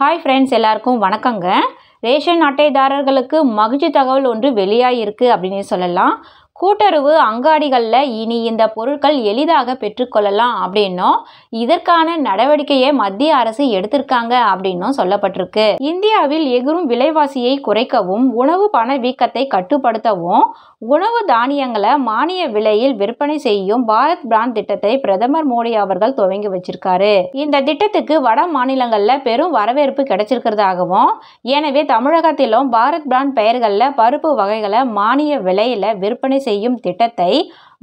hi friends எல்லாருக்கும் வணக்கங்க ration அட்டைதாரர்களுக்கு மகிழ்ச்சி தகவல் ஒன்று வெளியாகிருக்கு அப்படின்னு சொல்லலாம் கூட்டுறவு அங்காடிகளில் இனி இந்த பொருட்கள் எளிதாக பெற்றுக்கொள்ளலாம் அப்படின்னும் இதற்கான நடவடிக்கையை மத்திய அரசு எடுத்திருக்காங்க அப்படின்னும் சொல்லப்பட்டிருக்கு இந்தியாவில் எகிரும் விலைவாசியை குறைக்கவும் உணவு பண வீக்கத்தை கட்டுப்படுத்தவும் உணவு தானியங்களை மானிய விலையில் விற்பனை செய்யும் பாரத் பிராண்ட் திட்டத்தை பிரதமர் மோடி அவர்கள் துவங்கி வச்சிருக்காரு இந்த திட்டத்துக்கு வட மாநிலங்களில் பெரும் வரவேற்பு கிடைச்சிருக்கிறதாகவும் எனவே தமிழகத்திலும் பாரத் பிராண்ட் பெயர்களில் பருப்பு வகைகளை மானிய விலையில் விற்பனை செய்ய செய்யும் திட்டத்தை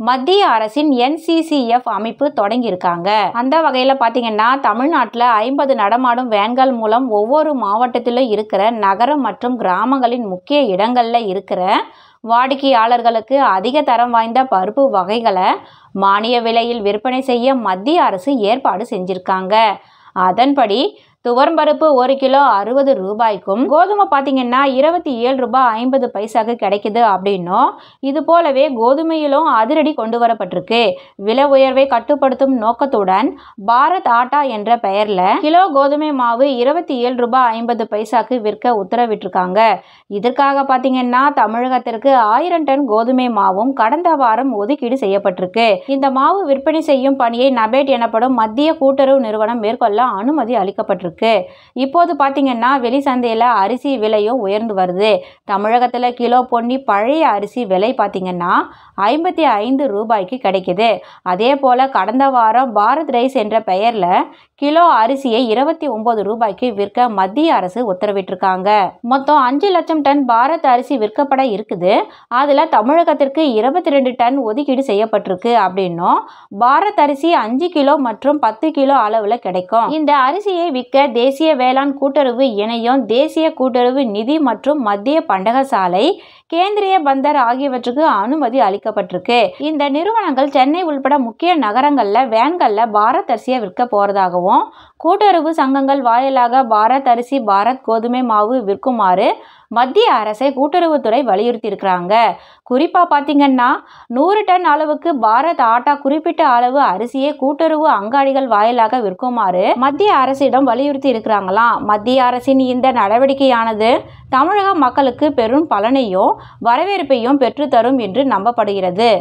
மத்திய அரசின் என்சிசிஎஃப் அமைப்பு தொடங்கியிருக்காங்க அந்த வகையில் பார்த்தீங்கன்னா தமிழ்நாட்டில் ஐம்பது நடமாடும் வேன்கள் மூலம் ஒவ்வொரு மாவட்டத்திலும் இருக்கிற நகரம் மற்றும் கிராமங்களின் முக்கிய இடங்களில் இருக்கிற வாடிக்கையாளர்களுக்கு அதிக தரம் வாய்ந்த பருப்பு வகைகளை மானிய விலையில் விற்பனை செய்ய மத்திய அரசு ஏற்பாடு செஞ்சுருக்காங்க அதன்படி துவரம் பருப்பு ஒரு கிலோ அறுபது ரூபாய்க்கும் கோதுமை பார்த்தீங்கன்னா இருபத்தி ஏழு ரூபாய் ஐம்பது பைசாக்கு கிடைக்குது அப்படின்னும் இது போலவே கோதுமையிலும் அதிரடி கொண்டு வரப்பட்டிருக்கு விலை உயர்வை கட்டுப்படுத்தும் நோக்கத்துடன் பாரத் ஆட்டா என்ற பெயரில் கிலோ கோதுமை மாவு இருபத்தி ஏழு ரூபாய் ஐம்பது பைசாக்கு விற்க உத்தரவிட்டிருக்காங்க இதற்காக பார்த்தீங்கன்னா தமிழகத்திற்கு ஆயிரம் டன் கோதுமை மாவும் கடந்த வாரம் ஒதுக்கீடு செய்யப்பட்டிருக்கு இந்த மாவு விற்பனை செய்யும் பணியை நபேட் எனப்படும் மத்திய கூட்டுறவு நிறுவனம் மேற்கொள்ள அனுமதி அளிக்கப்பட்டிருக்கு இருக்கு இப்போது பார்த்திங்கன்னா வெளி சந்தையில் அரிசி விலையும் உயர்ந்து வருது தமிழகத்தில் கிலோ பொன்னி பழைய அரிசி விலை பார்த்திங்கன்னா ஐம்பத்தி ஐந்து ரூபாய்க்கு கிடைக்குது அதே போல் கடந்த வாரம் பாரத் ரைஸ் என்ற பெயரில் கிலோ அரிசியை இருபத்தி ஒன்பது ரூபாய்க்கு விற்க மத்திய அரசு உத்தரவிட்டிருக்காங்க மொத்தம் அஞ்சு லட்சம் டன் பாரத் அரிசி விற்கப்பட இருக்குது அதில் தமிழகத்திற்கு இருபத்தி ரெண்டு டன் ஒதுக்கீடு செய்யப்பட்டிருக்கு அப்படின்னும் பாரத் அரிசி அஞ்சு கிலோ மற்றும் பத்து கிலோ அளவில் கிடைக்கும் இந்த அரிசியை விற்க தேசிய வேளாண் கூட்டுறவு இணையம் தேசிய கூட்டுறவு நிதி மற்றும் மத்திய பண்டகசாலை கேந்திரிய பந்தர் ஆகியவற்றுக்கு அனுமதி அளிக்கப்பட்டிருக்கு இந்த நிறுவனங்கள் சென்னை உள்பட முக்கிய நகரங்களில் வேன்களில் பாரத் அரிசியை விற்க போகிறதாகவும் வழங்கவும் கூட்டுறவு சங்கங்கள் வாயிலாக பாரத் அரிசி பாரத் கோதுமை மாவு விற்குமாறு மத்திய அரசை கூட்டுறவுத்துறை வலியுறுத்தியிருக்கிறாங்க குறிப்பாக பார்த்தீங்கன்னா நூறு டன் அளவுக்கு பாரத் ஆட்டா குறிப்பிட்ட அளவு அரிசியை கூட்டுறவு அங்காடிகள் வாயிலாக விற்குமாறு மத்திய அரசிடம் வலியுறுத்தி இருக்கிறாங்களாம் மத்திய அரசின் இந்த நடவடிக்கையானது தமிழக மக்களுக்கு பெரும் பலனையும் வரவேற்பையும் பெற்றுத்தரும் என்று நம்பப்படுகிறது